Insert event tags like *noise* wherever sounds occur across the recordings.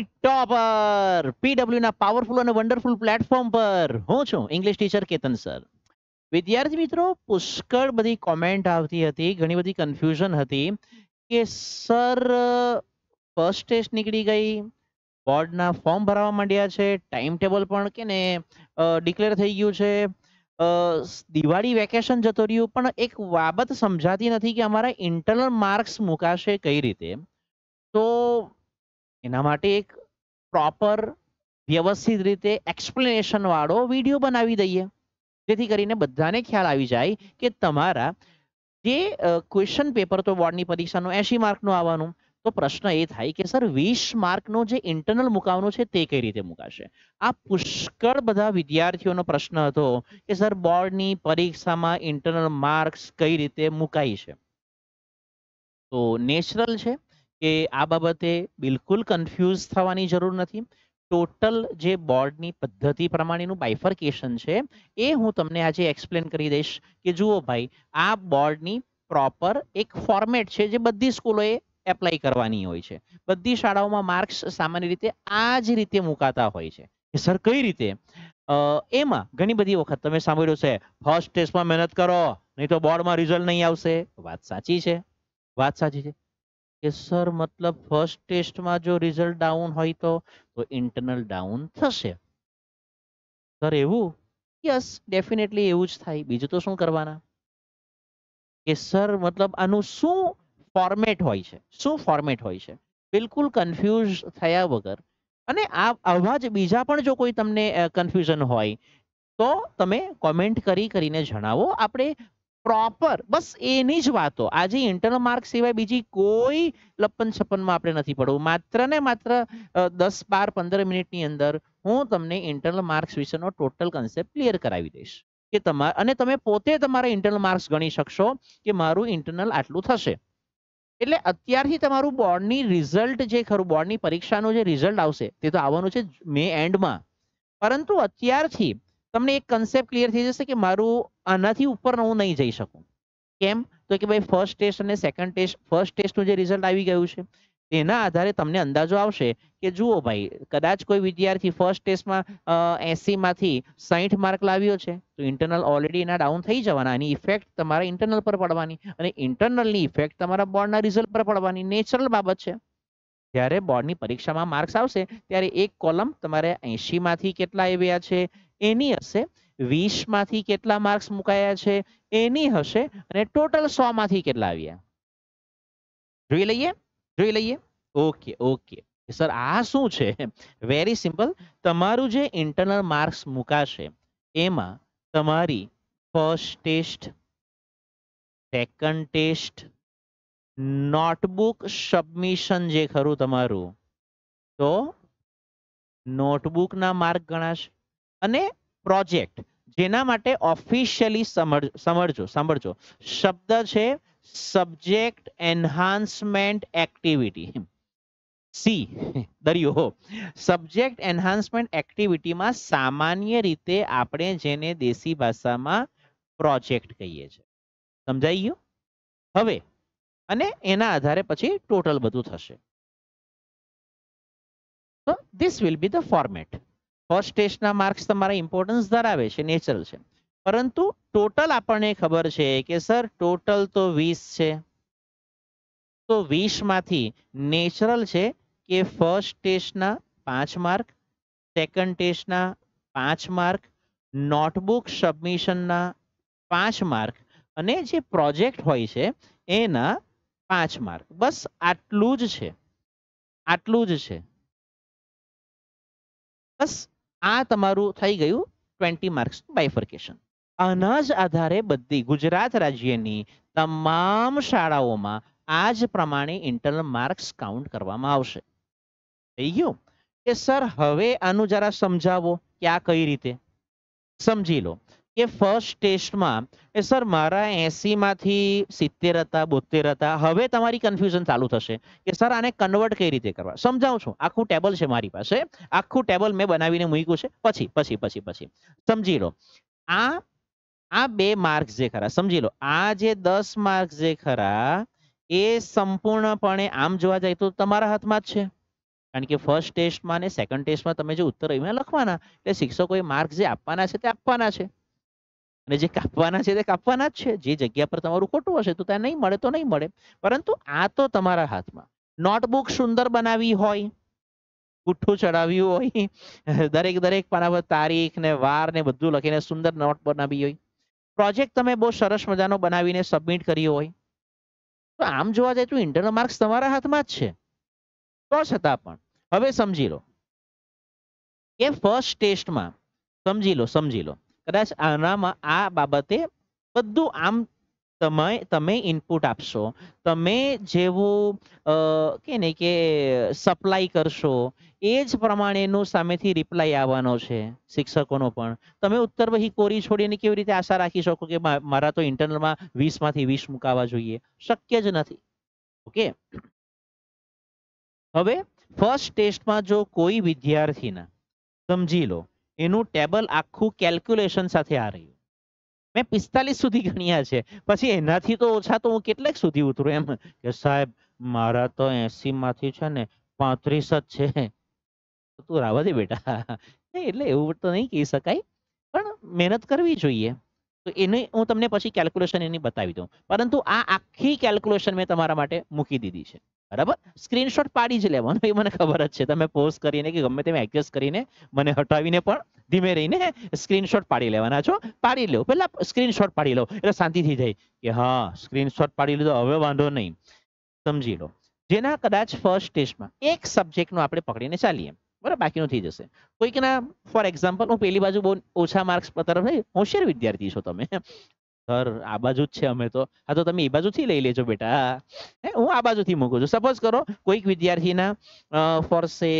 ની topper PW ના powerful અને વન્ડરફુલ પ્લેટફોર્મ પર હું છું ઇંગ્લિશ ટીચર કેતન સર વિદ્યાર્થી મિત્રો પુષ્કળ બધી કોમેન્ટ આવતી હતી ઘણી બધી કન્ફ્યુઝન હતી કે સર ફર્સ્ટ ટેસ્ટ નીકળી ગઈ બોર્ડના ફોર્મ ભરાવા માંડ્યા છે ટાઈમ ટેબલ પણ કે ને ડિક્લેર થઈ ગયું છે દિવાળી વેકેશન જતો રહ્યું પણ એક બાબત સમજાતી નથી કે અમારા ઇન્ટરનલ માર્ક્સ મુકાશે કઈ રીતે તો એના માટે એક પ્રોપર વ્યવસ્થિત રીતે એક્સપ્લેનેશન વાળો વિડીયો બનાવી દઈએ જેથી કરીને બધાને ખ્યાલ આવી જાય કે તમારા જે ક્વેશ્ચન પેપર તો બોર્ડની પરીક્ષાનું એસી માર્કનું આવવાનું તો પ્રશ્ન એ થાય કે સર વીસ માર્કનો જે ઇન્ટરનલ મુકાવનો છે તે કઈ રીતે મુકાશે આ પુષ્કળ બધા વિદ્યાર્થીઓનો પ્રશ્ન હતો કે સર બોર્ડની પરીક્ષામાં ઇન્ટરનલ માર્ક્સ કઈ રીતે મુકાય છે તો નેચરલ છે કે આ બાબતે બિલકુલ કન્ફ્યુઝ થવાની જરૂર નથી ટોટલ જે બોર્ડની પદ્ધતિ પ્રમાણેનું બાયફર્કેશન છે એ હું તમને આજે એક્સપ્લેન કરી દઈશ કે જુઓ ભાઈ આ બોર્ડની પ્રોપર એક ફોર્મેટ છે જે બધી સ્કૂલોએ એપ્લાય કરવાની હોય છે બધી શાળાઓમાં માર્ક્સ સામાન્ય રીતે આ જ રીતે મુકાતા હોય છે સર કઈ રીતે એમાં ઘણી બધી વખત તમે સાંભળ્યું છે ફર્સ્ટ ટેસ્ટમાં મહેનત કરો નહીં તો બોર્ડમાં રિઝલ્ટ નહીં આવશે વાત સાચી છે વાત સાચી છે કે સર મતલબ ફર્સ્ટ ટેસ્ટમાં જો રિઝલ્ટ ડાઉન હોય તો તો ઇન્ટરનલ ડાઉન થશે સર એવું યસ ડેફિનેટલી એવું જ થાય બીજું તો શું કરવાના કે સર મતલબ આનું શું ફોર્મેટ હોય છે શું ફોર્મેટ હોય છે બિલકુલ કન્ફ્યુઝ થયા વગર અને આ આવા જ બીજા પણ જો કોઈ તમને કન્ફ્યુઝન હોય તો તમે કોમેન્ટ કરી કરીને જણાવો આપણે પ્રોપર બસ એની જ વાતો આજે ઇન્ટરનલ માર્ક સિવાય બીજી કોઈ લપન છપ્પનમાં આપણે નથી પડવું માત્ર ને માત્ર દસ બાર પંદર મિનિટની અંદર હું તમને ઇન્ટરનલ માર્ક્સ વિશેનો ટોટલ કન્સેપ્ટ ક્લિયર કરાવી દઈશ કે તમારે અને તમે પોતે તમારા ઇન્ટરનલ માર્ક્સ ગણી શકશો કે મારું ઇન્ટરનલ આટલું થશે એટલે અત્યારથી તમારું બોર્ડની રિઝલ્ટ જે ખરું બોર્ડની પરીક્ષાનું જે રિઝલ્ટ આવશે તે તો આવવાનું છે મે એન્ડમાં પરંતુ અત્યારથી તમને એક કન્સેપ્ટ ક્લિયર થઈ જશે કે મારું આનાથી ઉપર હું નહીં જઈ શકું કેમ તો કે ભાઈ ફર્સ્ટ ટેસ્ટ અને સેકન્ડ ટેસ્ટ ફર્સ્ટ ટેસ્ટનું જે રિઝલ્ટ આવી ગયું છે તેના આધારે તમને અંદાજો આવશે કે જુઓ ભાઈ કદાચ કોઈ વિદ્યાર્થી ફર્સ્ટ ટેસ્ટમાં એસીમાંથી સાહીઠ માર્ક લાવ્યો છે તો ઇન્ટરનલ ઓલરેડી એના ડાઉન થઈ જવાના એની ઇફેક્ટ તમારા ઇન્ટરનલ પર પડવાની અને ઇન્ટરનલની ઇફેક્ટ તમારા બોર્ડના રિઝલ્ટ પર પડવાની નેચરલ બાબત છે જ્યારે બોર્ડની પરીક્ષામાં માર્ક્સ આવશે ત્યારે એક કોલમ તમારે એંશીમાંથી કેટલા આવ્યા છે એની હશે વીસ માંથી કેટલા માર્ક્સ મુકાયા છે એની હશે અને ટોટલ સો માંથી કેટલા આવ્યા જોઈ લઈએ જોઈ લઈએ ઓકે ઓકે સર આ શું છે વેરી સિમ્પલ તમારું જે ઇન્ટરનલ માર્ક્સ મુકાશે એમાં તમારી first test second test notebook submission જે ખરું તમારું તો નોટબુકના માર્ક ગણાશે અને પ્રોજેક્ટ જેના માટે ઓફિશિયલી સમજજો સાંભળજો શબ્દ છે સબ્જેક્ટ એન્હાન્સમેન્ટ એક્ટિવિટી સી દરિયો સબ્જેક્ટ એન્હાન્સમેન્ટ એક્ટિવિટીમાં સામાન્ય રીતે આપણે જેને દેશી ભાષામાં પ્રોજેક્ટ કહીએ છીએ સમજાઈ ગયું હવે અને એના આધારે પછી ટોટલ બધું થશે તો this will be the format first ટેસ્ટના માર્ક્સ તમારા ઇમ્પોર્ટન્સ ધરાવે છે નેચરલ છે પરંતુ ટોટલ આપણને ખબર છે કે સર ટોટલ તો વીસ છે તો વીસમાંથી નેચરલ છે કે ફર્સ્ટ ટેસ્ટના પાંચ માર્ક સેકન્ડ ટેસ્ટના પાંચ માર્ક નોટબુક સબમિશનના પાંચ માર્ક અને જે પ્રોજેક્ટ હોય છે એના પાંચ માર્ક બસ આટલું જ છે આટલું જ છે બસ આ તમારું થઈ ગયું ટ્વેન્ટી માર્ક્સ બાયફર્કેશન આના જ આધારે બધી ગુજરાત રાજ્યની તમામ શાળાઓમાં આ જ પ્રમાણે ઇન્ટરનલ માર્ક્સ કાઉન્ટ કરવામાં આવશે થઈ ગયું કે સર હવે આનું જરા સમજાવો કે આ કઈ રીતે સમજી લો કે ફર્સ્ટ ટેસ્ટમાં એ સર મારા એસીમાંથી સિત્તેર હતા બોતેર હતા હવે તમારી કન્ફ્યુઝન ચાલુ થશે કે સર આને કન્વર્ટ કઈ રીતે કરવા સમજાવું છું આખું ટેબલ છે મારી પાસે આખું ટેબલ મેં બનાવીને મૂક્યું છે પછી પછી પછી પછી સમજી લો આ આ બે માર્ક જે ખરા સમજી લો આ જે દસ માર્ક જે ખરા એ સંપૂર્ણપણે આમ જોવા જાય તો તમારા હાથમાં જ છે કારણ કે ફર્સ્ટ ટેસ્ટમાં અને સેકન્ડ ટેસ્ટમાં તમે જે ઉત્તર આવ્યું લખવાના એટલે શિક્ષકોએ માર્ક જે આપવાના છે તે આપવાના છે અને જે કાપવાના છે તે કાપવાના જ છે જે જગ્યા પર તમારું ખોટું હશે તો ત્યાં નહીં મળે તો નહીં મળે પરંતુ આ તો તમારા હાથમાં નોટબુક સુંદર બનાવી હોય પુઠ્ઠું ચડાવ્યું હોય *laughs* દરેક દરેક પાના પર તારીખ ને વાર ને બધું લખીને સુંદર નોટ બનાવી હોય પ્રોજેક્ટ તમે બહુ સરસ મજાનો બનાવીને સબમિટ કર્યો હોય તો આમ જોવા જાય તો ઇન્ટરનલ માર્ક્સ તમારા હાથમાં જ છે તો છતાં પણ હવે સમજી લો કે ફર્સ્ટ ટેસ્ટમાં સમજી લો સમજી લો કદાચ આનામાં આ બાબતે બધું આમ તમે તમે ઇનપુટ આપશો તમે જેવું કે ને કે સપ્લાય કરશો એ જ પ્રમાણેનું સામેથી રિપ્લાય આવવાનો છે શિક્ષકોનો પણ તમે ઉત્તર વહી કોરી છોડીને કેવી રીતે આશા રાખી શકો કે મારા તો ઇન્ટરનલમાં વીસમાંથી વીસ મુકાવા જોઈએ શક્ય જ નથી ઓકે હવે ફર્સ્ટ ટેસ્ટમાં જો કોઈ વિદ્યાર્થીના સમજી લો એનું ટેબલ આખું કેલ્ક્યુલેશન સાથે આ રહ્યું મેં પિસ્તાલીસ સુધી ગણ્યા છે પછી એનાથી તો ઓછા તો હું કેટલેક સુધી ઉતરું એમ કે સાહેબ મારા તો એસી માંથી છે ને પાંત્રીસ જ છે તું રાવા દે બેટા એટલે એવું તો નહીં કહી શકાય પણ મહેનત કરવી જોઈએ તો એને હું તમને પછી કેલ્ક્યુલેશન એની બતાવી દઉં પરંતુ આ આખી કેલ્ક્યુલેશન મેં તમારા માટે મૂકી દીધી છે બરાબર સ્ક્રીનશોટ પાડી જ લેવાનો એ મને ખબર જ છે તમે પોઝ કરીને કે ગમે તેમ એડજસ્ટ કરીને મને હટાવીને પણ ધીમે રહીને સ્ક્રીનશોટ પાડી લેવાના છો પાડી લો પહેલા સ્ક્રીનશોટ પાડી લો એટલે શાંતિ થઈ જાય કે હા સ્ક્રીનશોટ પાડી લીધો હવે વાંધો નહીં સમજી લો જેના કદાચ ફર્સ્ટ ટેસ્ટમાં એક સબ્જેક્ટનું આપણે પકડીને ચાલીએ બરાબર બાકીનું થઈ જશે કોઈકના ફોર એક્ઝામ્પલ હું પેલી બાજુ બહુ ઓછા માર્ક્સ તરફ હોશિયાર વિદ્યાર્થી છો તમે ઘર આ બાજુ જ છે અમે તો હા તો તમે એ બાજુથી લઈ લેજો બેટા હું આ બાજુથી મૂકું છું સપોઝ કરો કોઈક વિદ્યાર્થીના ફોર સે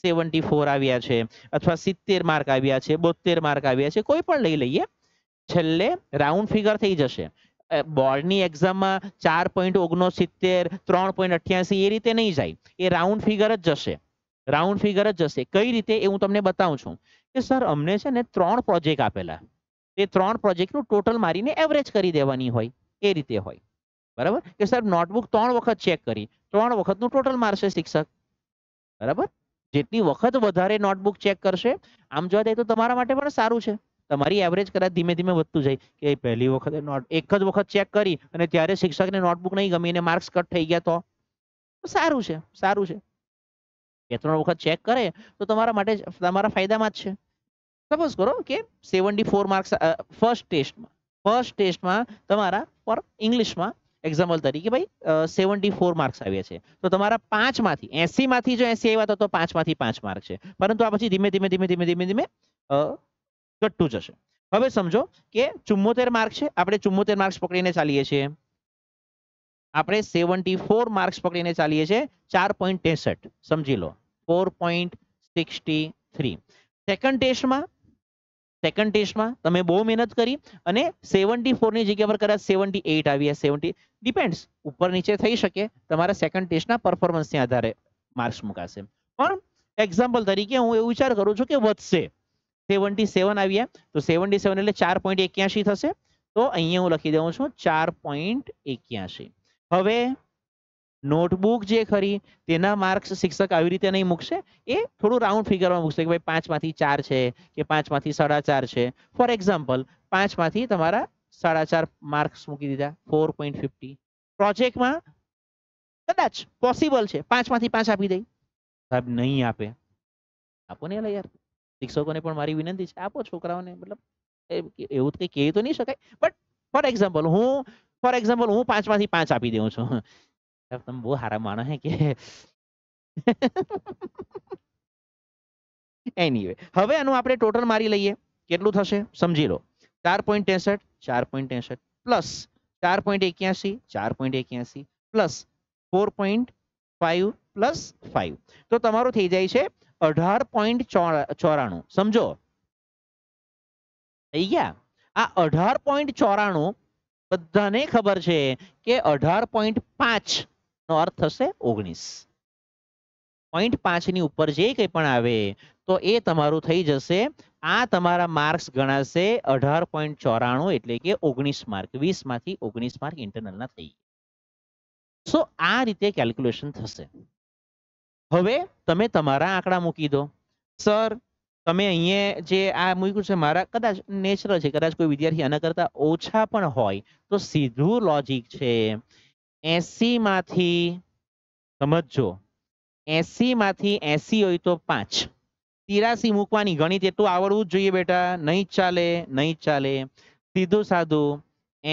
સેવન્ટી ફોર આવ્યા છે અથવા સિત્તેર માર્ક આવ્યા છે બોતેર માર્ક આવ્યા છે કોઈ પણ લઈ લઈએ છેલ્લે રાઉન્ડ ફિગર થઈ જશે બોર્ડની એક્ઝામમાં ચાર પોઈન્ટ સિત્તેર ત્રણ પોઈન્ટ અઠ્યાસી એ રીતે નહીં જાય એ રાઉન્ડ ફિગર જ જશે રાઉન્ડ ફિગર જ જશે કઈ રીતે એ હું તમને બતાવું છું કે સર અમને છે ને ત્રણ પ્રોજેક્ટ આપેલા એ ત્રણ પ્રોજેક્ટનું ટોટલ મારીને એવરેજ કરી દેવાની હોય એ રીતે હોય બરાબર કે સાહેબ નોટબુક ત્રણ વખત ચેક કરી ત્રણ વખતનું ટોટલ મારશે શિક્ષક બરાબર જેટલી વખત વધારે નોટબુક ચેક કરશે આમ જોવા જાય તો તમારા માટે પણ સારું છે તમારી એવરેજ કદાચ ધીમે ધીમે વધતું જાય કે પહેલી વખતે નોટ એક જ વખત ચેક કરી અને ત્યારે શિક્ષકને નોટબુક નહીં ગમી અને માર્ક્સ કટ થઈ ગયા તો સારું છે સારું છે બે ત્રણ વખત ચેક કરે તો તમારા માટે તમારા ફાયદામાં જ છે સપોઝ કરો કે સેવન્ટી ફોર માર્ક્સ ફર્સ્ટ ટેસ્ટમાં ફર્સ્ટ ટેસ્ટમાં તમારા ફોર ઇંગ્લિશમાં એક્ઝામ્પલ તરીકે ભાઈ સેવન્ટી ફોર માર્ક્સ આવ્યા છે તો તમારા પાંચમાંથી એસીમાંથી જો એસી આવ્યા તો પાંચમાંથી પાંચ માર્ક છે પરંતુ આ પછી ધીમે ધીમે ધીમે ધીમે ધીમે ધીમે ઘટતું જશે હવે સમજો કે ચુમ્મોતેર માર્ક છે આપણે ચુમ્મોતેર માર્ક્સ પકડીને ચાલીએ છીએ આપણે સેવન્ટી ફોર માર્ક્સ પકડીને ચાલીએ છીએ ચાર પોઈન્ટ ત્રેસઠ સમજી લો four point sixty three second ટેસ્ટમાં સેકન્ડ ટેસ્ટમાં તમે બહુ મહેનત કરી અને સેવન્ટી ફોરની જગ્યા પર કદાચ સેવન્ટી એઇટ આવ્યા સેવન્ટી ડિપેન્ડ્સ ઉપર નીચે થઈ શકે તમારા સેકન્ડ ટેસ્ટના પરફોર્મન્સને આધારે માર્ક્સ મુકાશે પણ એક્ઝામ્પલ તરીકે હું એવું વિચાર કરું છું કે વધશે સેવન્ટી સેવન આવ્યા તો સેવન્ટી સેવન એટલે ચાર પોઈન્ટ એક્યાસી થશે તો અહીંયા હું લખી દઉં છું ચાર પોઈન્ટ એક્યાસી હવે નોટબુક જે ખરી તેના માર્ક્સ શિક્ષક આવી રીતે નહીં મૂકશે એ થોડું રાઉન્ડ ફિગરમાં મૂકશે કે ભાઈ પાંચમાંથી ચાર છે કે પાંચમાંથી સાડા ચાર છે ફોર એક્ઝામ્પલ પાંચમાંથી તમારા સાડા ચાર માર્ક્સ મૂકી દીધા ફોર પોઈન્ટ ફિફ્ટી પ્રોજેક્ટમાં કદાચ પોસિબલ છે પાંચમાંથી પાંચ આપી દઈ સાહેબ નહીં આપે આપો ને યાર શિક્ષકોને પણ મારી વિનંતી છે આપો છોકરાઓને મતલબ એવું કંઈ કહી તો નહીં શકાય બટ ફોર એક્ઝામ્પલ હું ફોર એક્ઝામ્પલ હું પાંચમાંથી પાંચ આપી દઉં છું अब तुम वो हारा એનીવે હવે આનું આપણે ટોટલ મારી લઈએ કેટલું થશે સમજી લો ચાર પોઈન્ટ ત્રેસઠ ચાર પોઈન્ટ ત્રેસઠ પ્લસ ચાર પોઈન્ટ એક્યાસી ચાર પોઈન્ટ એક્યાસી plus four point five plus five તો તમારું થઈ જાય છે અઢાર પોઈન્ટ ચોરાણું સમજો થઈ ગયા આ અઢાર પોઈન્ટ ચોરાણું બધાને ખબર છે કે અઢાર પોઈન્ટ પાંચ નો અર્થ થશે ઓગણીસ પોઈન્ટ પાંચની ઉપર જે કંઈ પણ આવે તો એ તમારું થઈ જશે આ તમારા માર્ક્સ ગણાશે અઢાર પોઈન્ટ ચોરાણું એટલે કે ઓગણીસ માર્ક વીસમાંથી ઓગણીસ માર્ક ઇન્ટરનલના થઈ સો આ રીતે કેલ્ક્યુલેશન થશે હવે તમે તમારા આંકડા મૂકી દો સર તમે અહીંયા જે આ મૂક્યું છે મારા કદાચ નેચરલ છે કદાચ કોઈ વિદ્યાર્થી આના કરતા ઓછા પણ હોય તો સીધું લોજિક છે એસી માંથી સમજો એસી માંથી એસી હોય તો પાંચ તિરાસી મૂકવાની ગણિત એટલું આવડવું જ જોઈએ બેટા નહીં ચાલે નહીં ચાલે સીધું સાધુ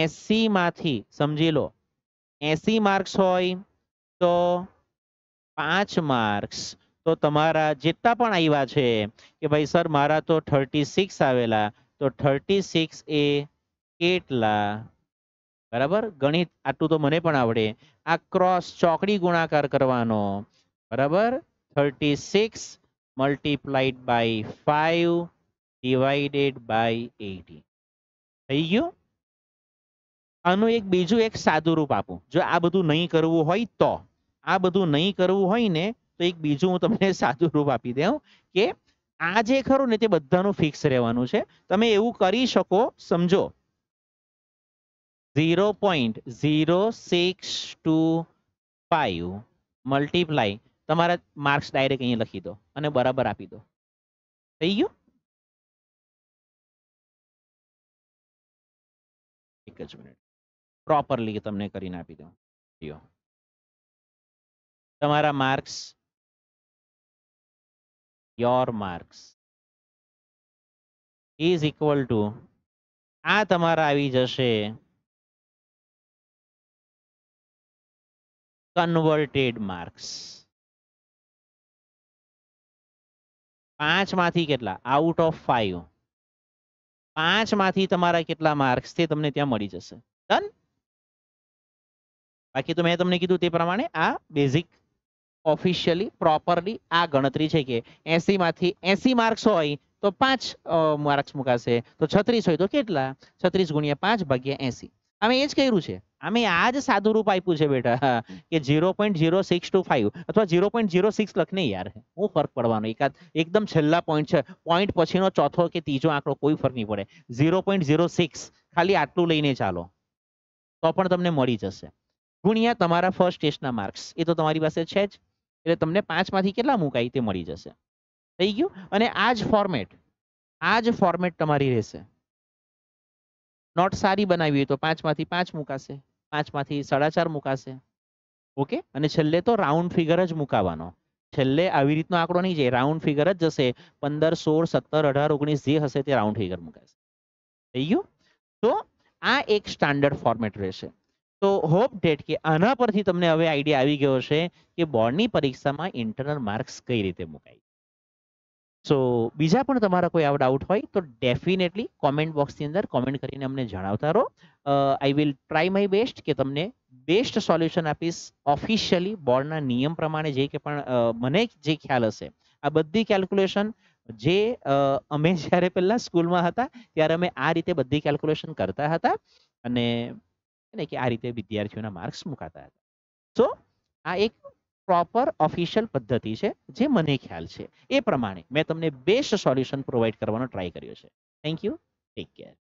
એસી માંથી સમજી લો એસી માર્ક્સ હોય તો પાંચ માર્ક્સ તો તમારા જેટલા પણ આવ્યા છે કે ભાઈ સર મારા તો થર્ટી સિક્સ આવેલા તો થર્ટી સિક્સ એ કેટલા બરાબર ગણિત આટલું તો મને પણ આવડે આ ક્રોસ ચોકડી ગુણાકાર કરવાનો બરાબર thirty six multiplied by five divided by eighty થઈ ગયું આનું એક બીજું એક સાદું રૂપ આપું જો આ બધું નહીં કરવું હોય તો આ બધું નહીં કરવું હોય ને તો એક બીજું હું તમને *laughs* સાદું રૂપ આપી દઉં કે આ જે ખરું ને તે બધાનું ફિક્સ રહેવાનું છે તમે એવું કરી શકો સમજો 0.0625 मल्टीप्लाई तुम्हारा मार्क्स डायरेक्ट અહીં લખી દો અને બરાબર આપી દો થઈ ગયું એક જ મિનિટ પ્રોપરલી તમે કરી નાખી દો યો તમારો marks your marks is equal to આ તમાર આવી જશે કન્વર્ટેડ માર્ક્સ માંથી કેટલા આઉટ ઓફ ફાઈવ પાંચમાંથી તમારા કેટલા માર્ક્સ તે તમને ત્યાં મળી જશે ડન બાકી તો મેં તમને કીધું તે પ્રમાણે આ બેઝિક ઓફિશિયલી પ્રોપરલી આ ગણતરી છે કે માંથી એસી માર્ક્સ હોય તો પાંચ માર્ક્સ મુકાશે તો છત્રીસ હોય તો કેટલા છત્રીસ ગુણ્યા પાંચ ભાગ્યા એસી અમે એ જ કર્યું છે અમે આ જ સાદું રૂપ આપ્યું છે બેટા કે zero point zero six two five અથવા ઝીરો પોઈન્ટ ઝીરો સિક્સ લખને યાર હું ફરક પડવાનો એકાદ એકદમ છેલ્લા પોઈન્ટ છે પોઈન્ટ પછીનો ચોથો કે ત્રીજો આંકડો કોઈ ફરક નહીં પડે ઝીરો પોઈન્ટ ઝીરો સિક્સ ખાલી આટલું લઈને ચાલો તો પણ તમને મળી જશે ગુણ્યા તમારા ફર્સ્ટ ટેસ્ટના માર્ક્સ એ તો તમારી પાસે છે જ એટલે તમને પાંચમાંથી કેટલા મુકાય તે મળી જશે થઈ ગયું અને આ જ ફોર્મેટ આ જ ફોર્મેટ તમારી રહેશે નોટ સારી બનાવી હોય તો પાંચમાંથી પાંચ મુકાશે પાંચમાંથી સાડા ચાર મુકાશે ઓકે અને છેલ્લે તો રાઉન્ડ ફિગર જ મુકાવાનો છેલ્લે આવી રીતનો આંકડો નહીં જાય રાઉન્ડ ફિગર જ જશે પંદર સોળ સત્તર અઢાર ઓગણીસ જે હશે તે રાઉન્ડ ફિગર મુકાશે થઈ ગયું તો આ એક સ્ટાન્ડર્ડ ફોર્મેટ રહેશે તો હોપ ડેટ કે આના પરથી તમને હવે આઈડિયા આવી ગયો છે કે બોર્ડની પરીક્ષામાં ઇન્ટરનલ માર્ક્સ કઈ રીતે મુકાય સો બીજા પણ તમારા કોઈ આવા ડાઉટ હોય તો ડેફિનેટલી કોમેન્ટ બોક્સની અંદર કોમેન્ટ કરીને અમને જણાવતા રહો I will try my best કે તમને બેસ્ટ સોલ્યુશન આપીશ ઓફિશિયલી બોર્ડના નિયમ પ્રમાણે જે કે પણ મને જે ખ્યાલ હશે આ બધી કેલ્ક્યુલેશન જે અમે જ્યારે પહેલાં સ્કૂલમાં હતા ત્યારે અમે આ રીતે બધી કેલ્ક્યુલેશન કરતા હતા અને કે આ રીતે વિદ્યાર્થીઓના માર્ક્સ મુકાતા હતા સો આ એક પ્રોપર ઓફિશિયલ પદ્ધતિ છે જે મને ખ્યાલ છે એ પ્રમાણે મેં તમને બેસ્ટ સોલ્યુશન પ્રોવાઈડ કરવાનો ટ્રાય કર્યો છે થેન્ક યુ ટેક કેર